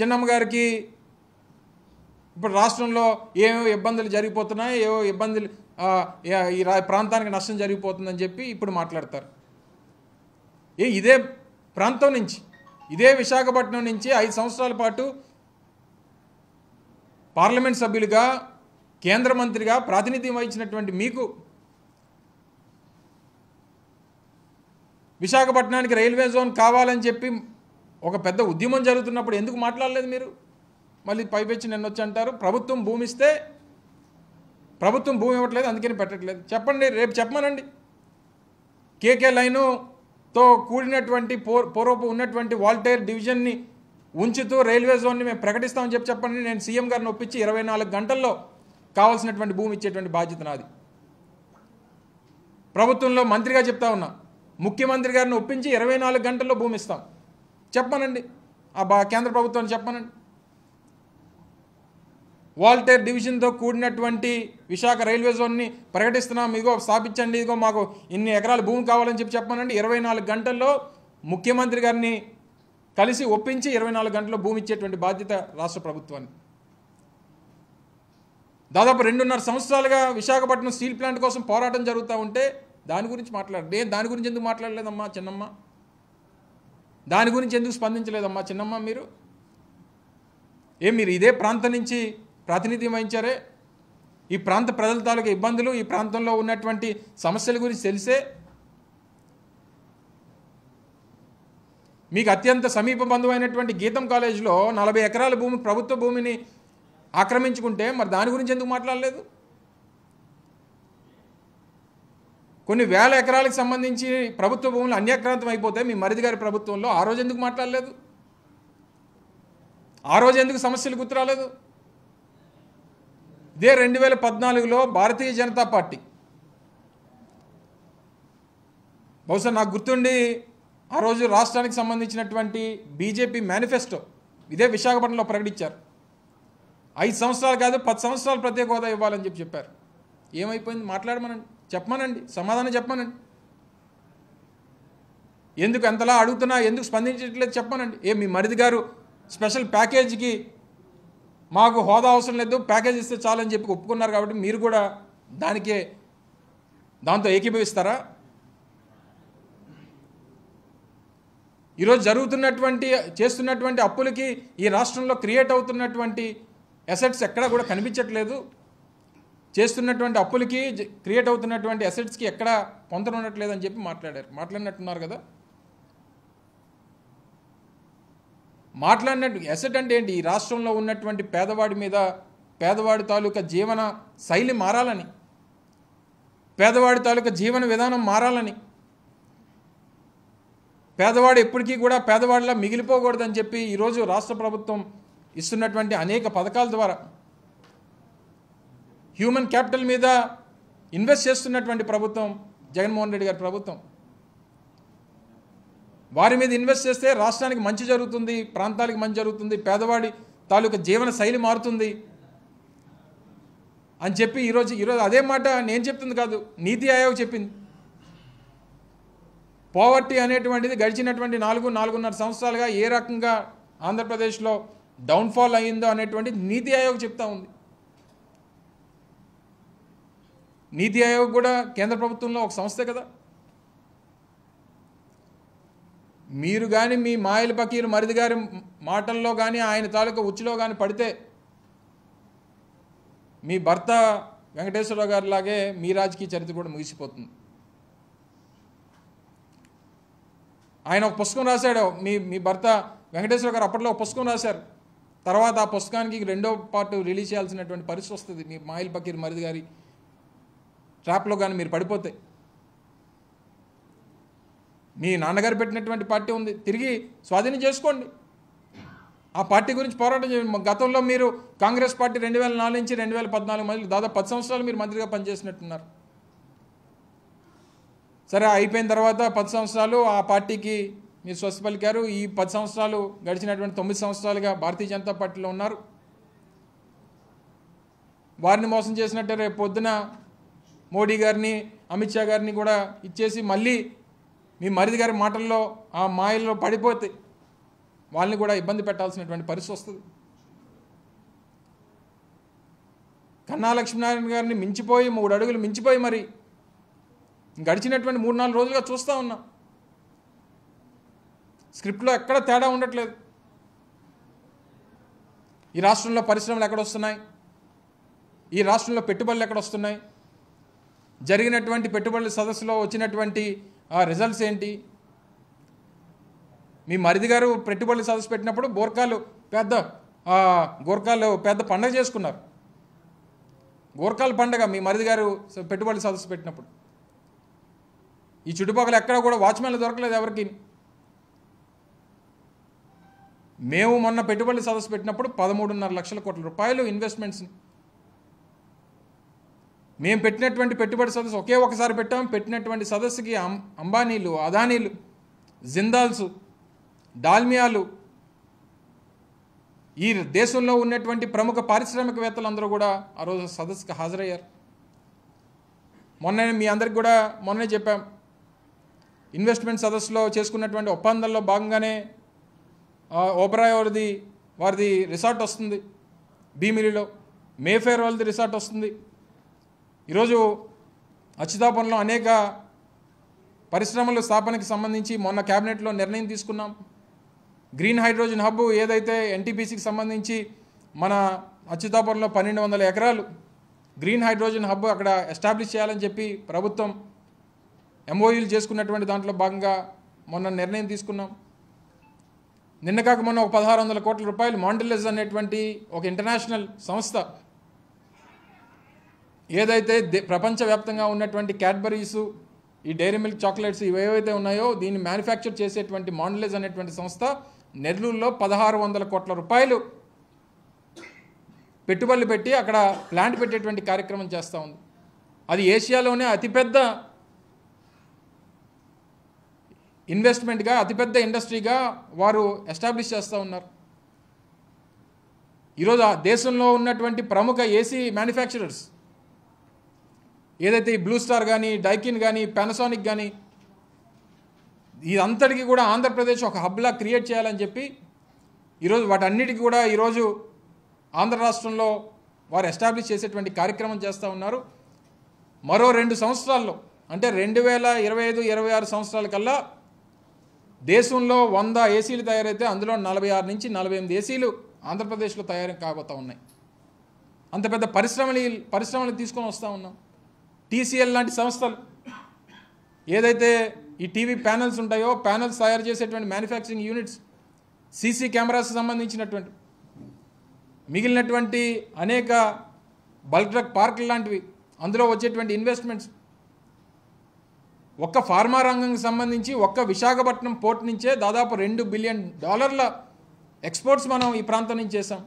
చిన్నమ్మగారికి ఇప్పుడు రాష్ట్రంలో ఏమేమి ఇబ్బందులు జరిగిపోతున్నాయి ఏవో ఇబ్బందులు ఈ ప్రాంతానికి నష్టం జరిగిపోతుందని చెప్పి ఇప్పుడు మాట్లాడతారు ఏ ఇదే ప్రాంతం నుంచి ఇదే విశాఖపట్నం నుంచి ఐదు సంవత్సరాల పాటు పార్లమెంట్ సభ్యులుగా కేంద్ర మంత్రిగా ప్రాతినిధ్యం వహించినటువంటి మీకు విశాఖపట్నానికి రైల్వే జోన్ కావాలని చెప్పి ఒక పెద్ద ఉద్యమం జరుగుతున్నప్పుడు ఎందుకు మాట్లాడలేదు మీరు మళ్ళీ పైపెచ్చి వచ్చి అంటారు ప్రభుత్వం భూమి ఇస్తే ప్రభుత్వం భూమి ఇవ్వట్లేదు అందుకని పెట్టట్లేదు చెప్పండి రేపు చెప్పమనండి కేకే లైనుతో కూడినటువంటి పూర్వపు ఉన్నటువంటి వాల్టైర్ డివిజన్ని ఉంచుతూ రైల్వే జోన్ని మేము ప్రకటిస్తామని చెప్పి చెప్పండి నేను సీఎం గారిని ఒప్పించి ఇరవై నాలుగు గంటల్లో కావాల్సినటువంటి భూమి ఇచ్చేటువంటి బాధ్యత నాది ప్రభుత్వంలో మంత్రిగా చెప్తా ఉన్నా ముఖ్యమంత్రి గారిని ఒప్పించి ఇరవై నాలుగు గంటల్లో భూమి ఇస్తాం చెప్పనండి ఆ కేంద్ర ప్రభుత్వాన్ని చెప్పనండి వాల్టేర్ డివిజన్తో కూడినటువంటి విశాఖ రైల్వే జోన్ని ప్రకటిస్తున్నాం ఇదిగో స్థాపించండి ఇదిగో మాకు ఇన్ని ఎకరాలు భూమి కావాలని చెప్పి చెప్పనండి ఇరవై నాలుగు గంటల్లో ముఖ్యమంత్రి గారిని కలిసి ఒప్పించి ఇరవై నాలుగు గంటల్లో భూమి ఇచ్చేటువంటి బాధ్యత రాష్ట్ర ప్రభుత్వాన్ని దాదాపు రెండున్నర సంవత్సరాలుగా విశాఖపట్నం స్టీల్ ప్లాంట్ కోసం పోరాటం జరుగుతూ ఉంటే దాని గురించి మాట్లాడలేదు దాని గురించి ఎందుకు మాట్లాడలేదమ్మా చిన్నమ్మ దాని గురించి ఎందుకు స్పందించలేదమ్మా చిన్నమ్మ మీరు ఏ మీరు ఇదే ప్రాంతం నుంచి ప్రాతినిధ్యం వహించారే ఈ ప్రాంత ప్రజల తాలూకా ఇబ్బందులు ఈ ప్రాంతంలో ఉన్నటువంటి సమస్యల గురించి తెలిసే మీకు అత్యంత సమీప బంధువైనటువంటి గీతం కాలేజీలో నలభై ఎకరాల భూమి ప్రభుత్వ భూమిని ఆక్రమించుకుంటే మరి దాని గురించి ఎందుకు మాట్లాడలేదు కొన్ని వేల ఎకరాలకు సంబంధించి ప్రభుత్వ భూములు అన్యాక్రాంతం అయిపోతే మీ మరిది గారి ప్రభుత్వంలో ఆ రోజు ఎందుకు మాట్లాడలేదు ఆ రోజు ఎందుకు సమస్యలు గుర్తురాలేదు ఇదే రెండు వేల పద్నాలుగులో భారతీయ జనతా పార్టీ బహుశా నాకు గుర్తుండి ఆ రోజు రాష్ట్రానికి సంబంధించినటువంటి బీజేపీ మేనిఫెస్టో ఇదే విశాఖపట్నంలో ప్రకటించారు ఐదు సంవత్సరాలు కాదు పది సంవత్సరాలు ప్రత్యేక హోదా ఇవ్వాలని చెప్పి చెప్పారు ఏమైపోయింది మాట్లాడమనండి చెప్పమనండి సమాధానం చెప్పమనండి ఎందుకు ఎంతలా అడుగుతున్నా ఎందుకు స్పందించట్లేదు చెప్పమనండి ఏ మీ మరిది గారు స్పెషల్ ప్యాకేజీకి మాకు హోదా అవసరం లేదు ప్యాకేజ్ ఇస్తే చాలని చెప్పి ఒప్పుకున్నారు కాబట్టి మీరు కూడా దానికే దాంతో ఏకీభవిస్తారా ఈరోజు జరుగుతున్నటువంటి చేస్తున్నటువంటి అప్పులకి ఈ రాష్ట్రంలో క్రియేట్ అవుతున్నటువంటి అసెట్స్ ఎక్కడా కూడా కనిపించట్లేదు చేస్తున్నటువంటి అప్పులకి క్రియేట్ అవుతున్నటువంటి అసెట్స్కి ఎక్కడ పొంతన ఉండట్లేదని చెప్పి మాట్లాడారు మాట్లాడినట్టున్నారు కదా మాట్లాడినట్టు అసెట్ అంటే ఏంటి ఈ రాష్ట్రంలో ఉన్నటువంటి పేదవాడి మీద పేదవాడి తాలూకా జీవన శైలి మారాలని పేదవాడి తాలూకా జీవన విధానం మారాలని పేదవాడు ఎప్పటికీ కూడా పేదవాడిలా మిగిలిపోకూడదని చెప్పి ఈరోజు రాష్ట్ర ప్రభుత్వం ఇస్తున్నటువంటి అనేక పథకాల ద్వారా హ్యూమన్ క్యాపిటల్ మీద ఇన్వెస్ట్ చేస్తున్నటువంటి ప్రభుత్వం జగన్మోహన్ రెడ్డి గారి ప్రభుత్వం వారి మీద ఇన్వెస్ట్ చేస్తే రాష్ట్రానికి మంచి జరుగుతుంది ప్రాంతాలకు మంచి జరుగుతుంది పేదవాడి తాలూకా జీవన శైలి మారుతుంది అని చెప్పి ఈరోజు ఈరోజు అదే మాట నేను చెప్తుంది కాదు నీతి ఆయోగ్ చెప్పింది పోవర్టీ అనేటువంటిది గడిచినటువంటి నాలుగు నాలుగున్నర సంవత్సరాలుగా ఏ రకంగా ఆంధ్రప్రదేశ్లో డౌన్ఫాల్ అయ్యిందో అనేటువంటిది నీతి ఆయోగ్ చెప్తా ఉంది నీతి ఆయోగ్ కూడా కేంద్ర ప్రభుత్వంలో ఒక సంస్థే కదా మీరు కానీ మీ మాయల పకీరు మరిది గారి మాటల్లో కానీ ఆయన తాలూకా ఉచ్చులో కానీ పడితే మీ భర్త వెంకటేశ్వరరావు గారిలాగే మీ రాజకీయ చరిత్ర కూడా ముగిసిపోతుంది ఆయన ఒక పుస్తకం రాశాడు మీ మీ భర్త వెంకటేశ్వర గారు అప్పట్లో ఒక పుస్తకం రాశారు తర్వాత ఆ పుస్తకానికి రెండో పార్ట్ రిలీజ్ చేయాల్సినటువంటి పరిస్థితి వస్తుంది మీ మాయిల్ పకీర్ మరిది గారి ట్రాప్లో కానీ మీరు పడిపోతే మీ నాన్నగారు పెట్టినటువంటి పార్టీ ఉంది తిరిగి స్వాధీనం చేసుకోండి ఆ పార్టీ గురించి పోరాటం చేయండి గతంలో మీరు కాంగ్రెస్ పార్టీ రెండు వేల నాలుగు నుంచి రెండు వేల పద్నాలుగు మంది దాదాపు పది సంవత్సరాలు మీరు మంత్రిగా పనిచేసినట్టున్నారు సరే అయిపోయిన తర్వాత పది సంవత్సరాలు ఆ పార్టీకి మీరు స్వస్థ పలికారు ఈ పది సంవత్సరాలు గడిచినటువంటి తొమ్మిది సంవత్సరాలుగా భారతీయ జనతా పార్టీలో ఉన్నారు వారిని మోసం చేసినట్టు రేపు పొద్దున మోడీ గారిని అమిత్ షా గారిని కూడా ఇచ్చేసి మళ్ళీ మీ మరిది గారి మాటల్లో ఆ మాయల్లో పడిపోతే వాళ్ళని కూడా ఇబ్బంది పెట్టాల్సినటువంటి పరిస్థితి వస్తుంది కన్నా లక్ష్మీనారాయణ గారిని మించిపోయి మూడు అడుగులు మించిపోయి మరి గడిచినటువంటి మూడు నాలుగు రోజులుగా చూస్తూ ఉన్నాం స్క్రిప్ట్లో ఎక్కడ తేడా ఉండట్లేదు ఈ రాష్ట్రంలో పరిశ్రమలు ఎక్కడ వస్తున్నాయి ఈ రాష్ట్రంలో పెట్టుబడులు ఎక్కడ వస్తున్నాయి జరిగినటువంటి పెట్టుబడుల సదస్సులో వచ్చినటువంటి రిజల్ట్స్ ఏంటి మీ మరిది గారు పెట్టుబడుల సదస్సు పెట్టినప్పుడు గోర్ఖాలు పెద్ద గోర్ఖాలు పెద్ద పండగ చేసుకున్నారు గోర్ఖాల పండగ మీ మరిది గారు పెట్టుబడుల సదస్సు పెట్టినప్పుడు ఈ చుట్టుపక్కల ఎక్కడ కూడా వాచ్మెన్లు దొరకలేదు ఎవరికి మేము మొన్న పెట్టుబడుల సదస్సు పెట్టినప్పుడు పదమూడున్నర లక్షల కోట్ల రూపాయలు ఇన్వెస్ట్మెంట్స్ని మేము పెట్టినటువంటి పెట్టుబడి సదస్సు ఒకే ఒకసారి పెట్టాం పెట్టినటువంటి సదస్సుకి అంబానీలు అదానీలు జిందాల్సు డాల్మియాలు ఈ దేశంలో ఉన్నటువంటి ప్రముఖ పారిశ్రామికవేత్తలు అందరూ కూడా ఆ రోజు సదస్సుకి హాజరయ్యారు మొన్న మీ అందరికి కూడా మొన్ననే చెప్పాం ఇన్వెస్ట్మెంట్ సదస్సులో చేసుకున్నటువంటి ఒప్పందంలో భాగంగానే ఓబరాయ్ వారిది వారిది రిసార్ట్ వస్తుంది భీమిలిలో మేఫేర్ వాళ్ళది రిసార్ట్ వస్తుంది ఈరోజు అచ్యుతాపురంలో అనేక పరిశ్రమల స్థాపనకి సంబంధించి మొన్న క్యాబినెట్లో నిర్ణయం తీసుకున్నాం గ్రీన్ హైడ్రోజన్ హబ్ ఏదైతే ఎన్టీపీసీకి సంబంధించి మన అచ్యుతాపురంలో పన్నెండు వందల ఎకరాలు గ్రీన్ హైడ్రోజన్ హబ్ అక్కడ ఎస్టాబ్లిష్ చేయాలని చెప్పి ప్రభుత్వం ఎంఓయూలు చేసుకున్నటువంటి దాంట్లో భాగంగా మొన్న నిర్ణయం తీసుకున్నాం నిన్న కాక మొన్న ఒక పదహారు వందల కోట్ల రూపాయలు మాండిలెస్ అనేటువంటి ఒక ఇంటర్నేషనల్ సంస్థ ఏదైతే ప్రపంచవ్యాప్తంగా ఉన్నటువంటి క్యాడ్బరీసు ఈ డైరీ మిల్క్ చాక్లెట్స్ ఇవి ఏవైతే ఉన్నాయో దీన్ని మ్యానుఫ్యాక్చర్ చేసేటువంటి మాండలేజ్ అనేటువంటి సంస్థ నెల్లూరులో పదహారు వందల కోట్ల రూపాయలు పెట్టుబడులు పెట్టి అక్కడ ప్లాంట్ పెట్టేటువంటి కార్యక్రమం చేస్తూ ఉంది అది ఏషియాలోనే అతిపెద్ద ఇన్వెస్ట్మెంట్గా అతిపెద్ద ఇండస్ట్రీగా వారు ఎస్టాబ్లిష్ చేస్తూ ఉన్నారు ఈరోజు దేశంలో ఉన్నటువంటి ప్రముఖ ఏసీ మ్యానుఫ్యాక్చరర్స్ ఏదైతే ఈ బ్లూ స్టార్ కానీ డైకిన్ కానీ పెనసానిక్ కానీ ఇదంతటికీ కూడా ఆంధ్రప్రదేశ్ ఒక హబ్లా క్రియేట్ చేయాలని చెప్పి ఈరోజు వాటన్నిటికీ కూడా ఈరోజు ఆంధ్ర రాష్ట్రంలో వారు ఎస్టాబ్లిష్ చేసేటువంటి కార్యక్రమం చేస్తూ ఉన్నారు మరో రెండు సంవత్సరాల్లో అంటే రెండు వేల ఇరవై ఐదు ఇరవై ఆరు సంవత్సరాల కల్లా దేశంలో వంద ఏసీలు తయారైతే అందులో నలభై ఆరు నుంచి నలభై ఎనిమిది ఏసీలు ఆంధ్రప్రదేశ్లో తయారు కాబోతూ ఉన్నాయి అంత పెద్ద పరిశ్రమలు పరిశ్రమలు తీసుకొని వస్తూ ఉన్నాం టీసీఎల్ లాంటి సంస్థలు ఏదైతే ఈ టీవీ ప్యానల్స్ ఉంటాయో ప్యానల్స్ తయారు చేసేటువంటి మ్యానుఫ్యాక్చరింగ్ యూనిట్స్ సీసీ కెమెరాస్ సంబంధించినటువంటి మిగిలినటువంటి అనేక బల్క్ డ్రగ్ పార్కులు లాంటివి అందులో వచ్చేటువంటి ఇన్వెస్ట్మెంట్స్ ఒక్క ఫార్మా రంగం సంబంధించి ఒక్క విశాఖపట్నం పోర్ట్ నుంచే దాదాపు రెండు బిలియన్ డాలర్ల ఎక్స్పోర్ట్స్ మనం ఈ ప్రాంతం నుంచి చేసాం